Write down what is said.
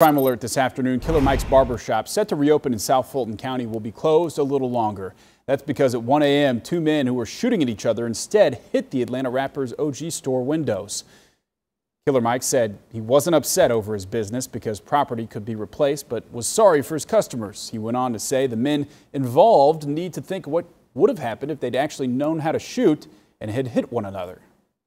Crime alert this afternoon. Killer Mike's Barbershop, set to reopen in South Fulton County, will be closed a little longer. That's because at 1 a.m., two men who were shooting at each other instead hit the Atlanta rapper's OG store windows. Killer Mike said he wasn't upset over his business because property could be replaced, but was sorry for his customers. He went on to say the men involved need to think what would have happened if they'd actually known how to shoot and had hit one another.